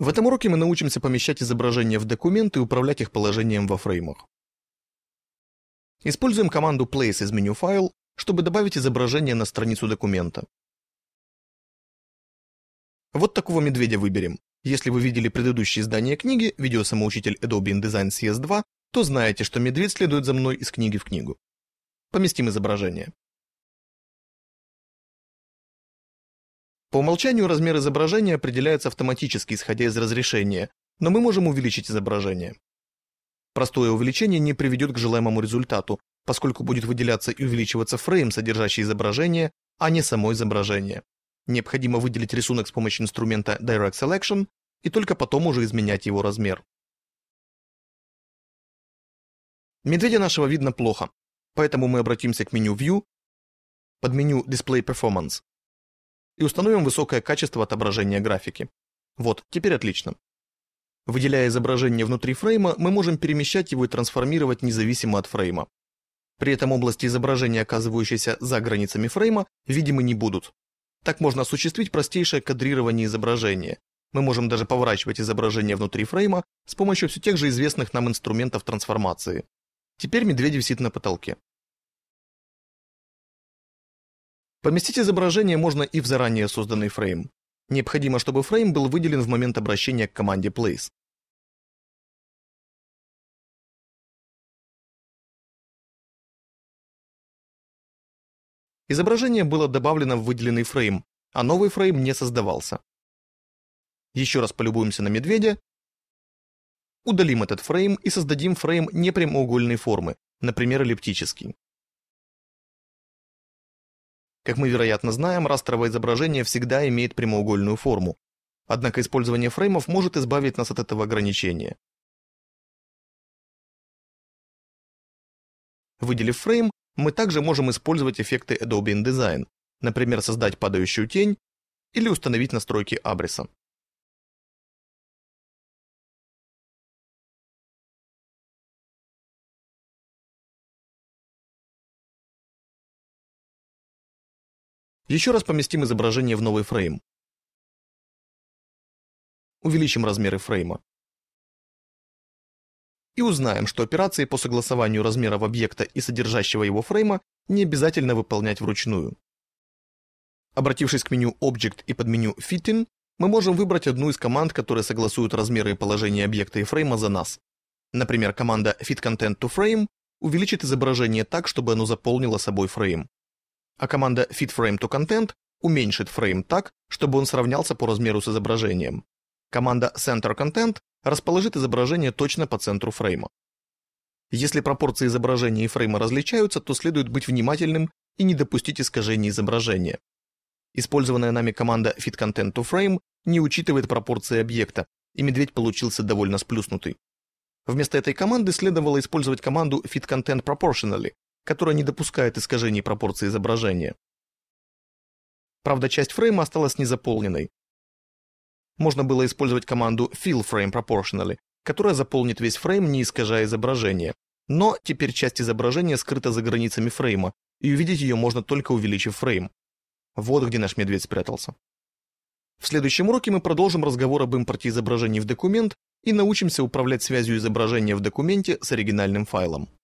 В этом уроке мы научимся помещать изображения в документы и управлять их положением во фреймах. Используем команду place из меню файл, чтобы добавить изображение на страницу документа. Вот такого медведя выберем. Если вы видели предыдущее издание книги «Видео-самоучитель Adobe InDesign CS2», то знаете, что медведь следует за мной из книги в книгу. Поместим изображение. По умолчанию размер изображения определяется автоматически, исходя из разрешения, но мы можем увеличить изображение. Простое увеличение не приведет к желаемому результату, поскольку будет выделяться и увеличиваться фрейм, содержащий изображение, а не само изображение. Необходимо выделить рисунок с помощью инструмента Direct Selection и только потом уже изменять его размер. Медведя нашего видно плохо, поэтому мы обратимся к меню View под меню Display Performance и установим высокое качество отображения графики. Вот, теперь отлично. Выделяя изображение внутри фрейма, мы можем перемещать его и трансформировать независимо от фрейма. При этом области изображения, оказывающиеся за границами фрейма, видимы не будут. Так можно осуществить простейшее кадрирование изображения. Мы можем даже поворачивать изображение внутри фрейма с помощью все тех же известных нам инструментов трансформации. Теперь медведь висит на потолке. Поместить изображение можно и в заранее созданный фрейм. Необходимо, чтобы фрейм был выделен в момент обращения к команде place. Изображение было добавлено в выделенный фрейм, а новый фрейм не создавался. Еще раз полюбуемся на медведя. Удалим этот фрейм и создадим фрейм непрямоугольной формы, например, эллиптический. Как мы, вероятно, знаем, растровое изображение всегда имеет прямоугольную форму. Однако использование фреймов может избавить нас от этого ограничения. Выделив фрейм, мы также можем использовать эффекты Adobe InDesign, например, создать падающую тень или установить настройки абреса. Еще раз поместим изображение в новый фрейм. Увеличим размеры фрейма. И узнаем, что операции по согласованию размеров объекта и содержащего его фрейма не обязательно выполнять вручную. Обратившись к меню Object и под меню Fitting, мы можем выбрать одну из команд, которые согласуют размеры и положение объекта и фрейма за нас. Например, команда fit content to frame увеличит изображение так, чтобы оно заполнило собой фрейм а команда Fit Frame to Content уменьшит фрейм так, чтобы он сравнялся по размеру с изображением. Команда Center Content расположит изображение точно по центру фрейма. Если пропорции изображения и фрейма различаются, то следует быть внимательным и не допустить искажений изображения. Использованная нами команда Fit Content to Frame не учитывает пропорции объекта, и медведь получился довольно сплюснутый. Вместо этой команды следовало использовать команду Fit Content Proportionally, которая не допускает искажений пропорции изображения. Правда, часть фрейма осталась незаполненной. Можно было использовать команду fill frame proportionally, которая заполнит весь фрейм, не искажая изображение. Но теперь часть изображения скрыта за границами фрейма, и увидеть ее можно только увеличив фрейм. Вот где наш медведь спрятался. В следующем уроке мы продолжим разговор об импорте изображений в документ и научимся управлять связью изображения в документе с оригинальным файлом.